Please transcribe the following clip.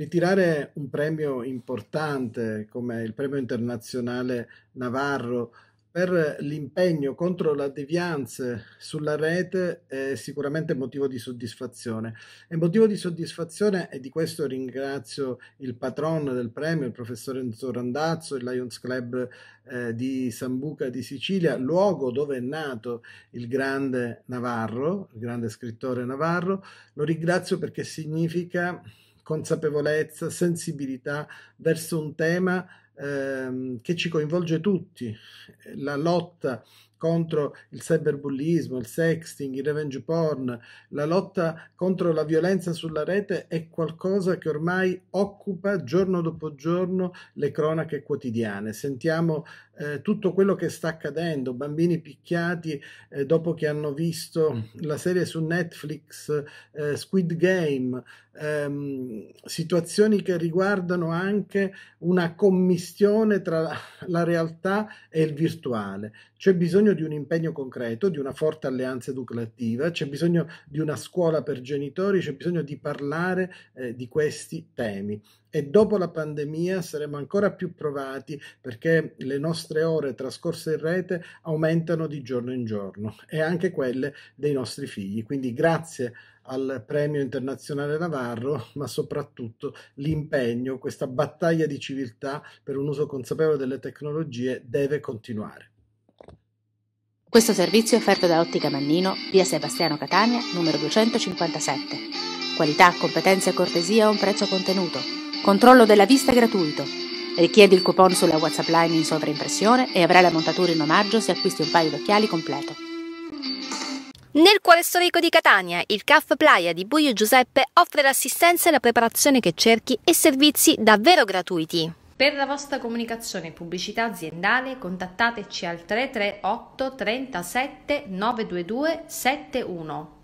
Ritirare un premio importante come il premio internazionale Navarro per l'impegno contro la devianza sulla rete è sicuramente motivo di soddisfazione. È motivo di soddisfazione e di questo ringrazio il patron del premio, il professor Enzo Randazzo, il Lions Club eh, di Sambuca di Sicilia, luogo dove è nato il grande Navarro, il grande scrittore Navarro. Lo ringrazio perché significa consapevolezza, sensibilità verso un tema ehm, che ci coinvolge tutti, la lotta contro il cyberbullismo, il sexting, il revenge porn, la lotta contro la violenza sulla rete è qualcosa che ormai occupa giorno dopo giorno le cronache quotidiane. Sentiamo eh, tutto quello che sta accadendo, bambini picchiati eh, dopo che hanno visto la serie su Netflix eh, Squid Game, ehm, situazioni che riguardano anche una commistione tra la realtà e il virtuale. C'è bisogno bisogno di un impegno concreto, di una forte alleanza educativa, c'è bisogno di una scuola per genitori, c'è bisogno di parlare eh, di questi temi. E dopo la pandemia saremo ancora più provati perché le nostre ore trascorse in rete aumentano di giorno in giorno e anche quelle dei nostri figli. Quindi grazie al premio internazionale Navarro, ma soprattutto l'impegno, questa battaglia di civiltà per un uso consapevole delle tecnologie deve continuare. Questo servizio è offerto da Ottica Mannino, via Sebastiano Catania, numero 257. Qualità, competenza e cortesia a un prezzo contenuto. Controllo della vista gratuito. Richiedi il coupon sulla WhatsApp line in sovraimpressione e avrai la montatura in omaggio se acquisti un paio d'occhiali completo. Nel cuore storico di Catania, il CAF Playa di Buio Giuseppe offre l'assistenza e la preparazione che cerchi e servizi davvero gratuiti. Per la vostra comunicazione e pubblicità aziendale contattateci al 338 37 922 71.